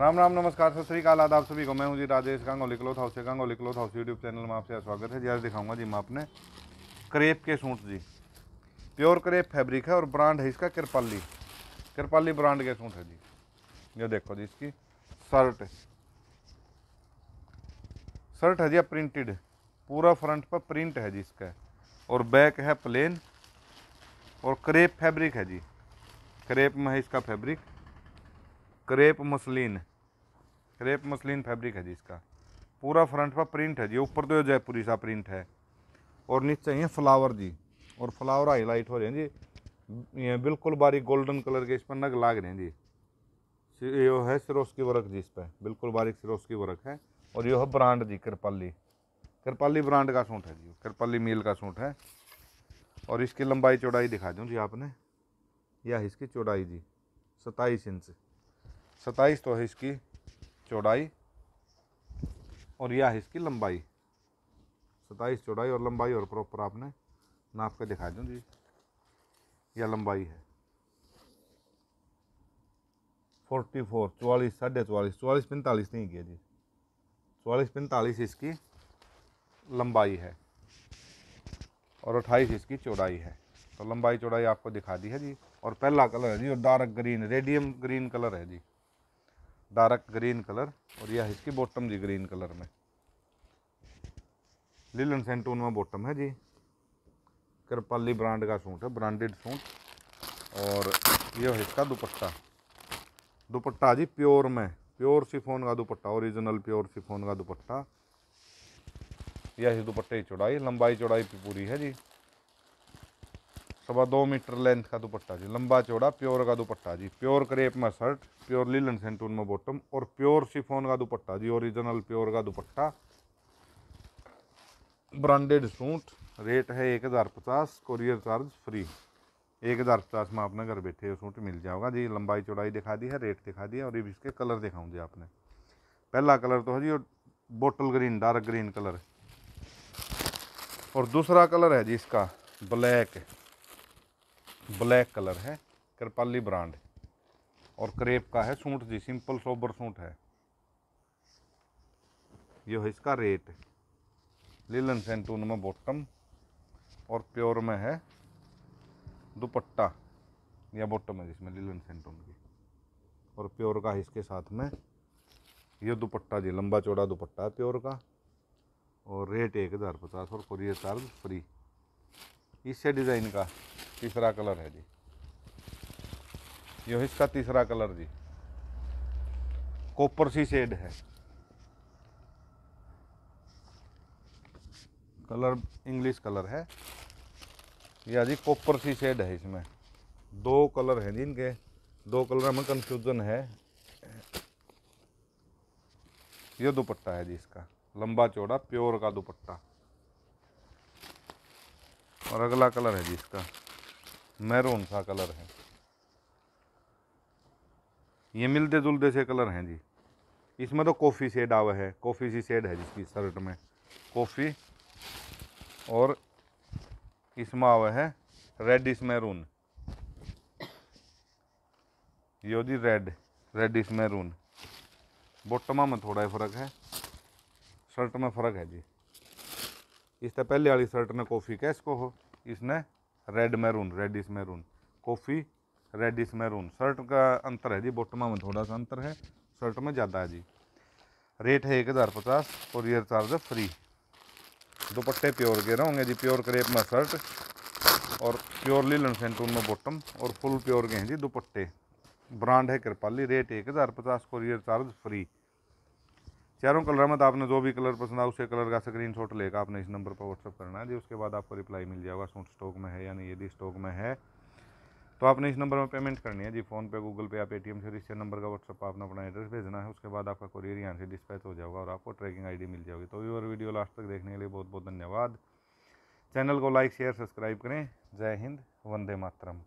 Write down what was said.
राम राम नमस्कार सत श्रीकाल आदाब सभी को मैं हूँ जी Rajesh Gangoli cloth house Gangoli cloth house YouTube channel में आपसे स्वागत है जी आज दिखाऊंगा जी मैं आपने क्रेप के सूट जी प्योर क्रेप फैब्रिक है और ब्रांड है इसका कृपाली कृपाली ब्रांड के सूट है जी ये देखो जी इसकी शर्ट शर्ट है जी प्रिंटेड पूरा फ्रंट पर प्रिंट है जी इसका और बैक है प्लेन और क्रेप फैब्रिक है जी क्रेप में है इसका fabric crepe muslin crepe muslin fabric है जी इसका पूरा फ्रंट पर प्रिंट है जी ऊपर तो जयपुरी सा प्रिंट है और नीचे ये फ्लावर जी और फ्लावर हाईलाइट हो रहे हैं जी ये बिल्कुल बारीक गोल्डन कलर के इस पर नग लाग रहे हैं जी यो है सिरोस की वर्क जी इस पर बिल्कुल बारीक सिरोस की वर्क है और यो है ब्रांड जी कृपाली कृपाली ब्रांड का सूट है जी कृपाली मील का सूट है और इसकी लंबाई चौड़ाई दिखा दूँ जी आपने यह इसकी चौड़ाई जी सताईस इंच सताईस तो है इसकी चौड़ाई और यह है इसकी लंबाई सताईस चौड़ाई और लंबाई और प्रॉपर आपने नाप के दिखा दूँ जी यह लंबाई है फोर्टी फोर चौवालीस साढ़े चौवालीस चौवालीस पैंतालीस नहीं किया जी चौवालीस पैंतालीस इसकी लंबाई है और अट्ठाईस इसकी चौड़ाई है तो लंबाई चौड़ाई आपको दिखा दी है जी और पहला कलर है जी और dark green radium green colour है जी डार्क ग्रीन कलर और यह इसकी बॉटम जी ग्रीन कलर में लिलन सेंटून में बॉटम है जी कृपाली ब्रांड का सूट है ब्रांडेड सूट और यह है इसका दुपट्टा दुपट्टा जी प्योर में प्योर सिफोन का दुपट्टा ओरिजिनल प्योर सिफोन का दुपट्टा यह दुपट्टे की चौड़ाई लंबाई चौड़ाई पूरी है जी सवा दो मीटर लेंथ का दुपट्टा जी लंबा चौड़ा प्योर का दुपट्टा जी प्योर क्रेप में शर्ट प्योर लीलन सेंटून में बॉटम और प्योर शिफोन का दुपट्टा जी ओरिजिनल प्योर का दुपट्टा ब्रांडेड सूट रेट है एक हज़ार पचास कोरियर चार्ज फ्री एक हज़ार पचास में आपने घर बैठे सूट मिल जाएगा जी लंबाई चौड़ाई दिखा दी है रेट दिखा दिया और ये इसके कलर दिखाऊँ जी आपने पहला कलर तो है जी bottle green dark green colour और दूसरा कलर है जी इसका ब्लैक ब्लैक कलर है कृपाली ब्रांड और करेप का है सूट जी सिंपल सोबर सूट है यह है इसका रेट लीलन सेंटून में बॉटम और प्योर में है दुपट्टा या बॉटम है जिसमें लीलन सेंटून की और प्योर का है इसके साथ में यह दुपट्टा जी लंबा चौड़ा दुपट्टा है प्योर का और रेट एक हज़ार पचास और कोरियर चार्ज फ्री इससे डिज़ाइन का तीसरा कलर है जी यो इसका तीसरा कलर जी कॉपर सी शेड है कलर इंग्लिश कलर है या जी कॉपर सी शेड है इसमें दो कलर हैं जी इनके दो कलर में कंफ्यूजन है ये दुपट्टा है जी इसका लंबा चौड़ा प्योर का दुपट्टा और अगला कलर है जी इसका मैरून सा कलर है ये मिलते जुलते से कलर हैं जी इसमें तो कॉफ़ी शेड आवा है कॉफ़ी सी शेड है जिसकी शर्ट में कॉफ़ी और इसमें आवे है रेड इस मैरून यो जी रेड इस मैरून बोटमा में थोड़ा ही फ़र्क है शर्ट में फ़र्क है जी इससे तो पहले वाली शर्ट ने कॉफ़ी कैस को हो इसने red maroon reddish maroon coffee reddish maroon shirt का अंतर है जी बोटमा में थोड़ा सा अंतर है शर्ट में ज़्यादा है जी रेट है एक हज़ार पचास और ईयर चार्ज फ्री दुपट्टे प्योर के रहोंगे जी प्योर करेप में शर्ट और प्योर लीलन सेंटून में बॉटम और फुल प्योर के हैं जी दुपट्टे ब्रांड है कृपाली रेट एक हज़ार पचास कोरियर चार्ज फ्री चारों कलर में तो आपने जो भी कलर पसंद आ उसे कलर का स्क्रीन शॉट लेकर आपने इस नंबर पर व्हाट्सअप करना है जी उसके बाद आपको रिप्लाई मिल जाएगा सूट स्टॉक में है या नहीं यदि स्टॉक में है तो आपने इस नंबर में पेमेंट करनी है जी फोन पे गूगल पे या पेटीएम से इस नंबर का व्हाट्सअप पर आपने अपना एड्रेस भेजना है उसके बाद आपका कुरियर यहाँ से डिस्पैच हो जाएगा और आपको ट्रैकिंग आई मिल जाएगी तो यूर वीडियो लास्ट तक देखने के लिए बहुत बहुत धन्यवाद चैनल को लाइक शेयर सब्सक्राइब करें जय हिंद वंदे मातरम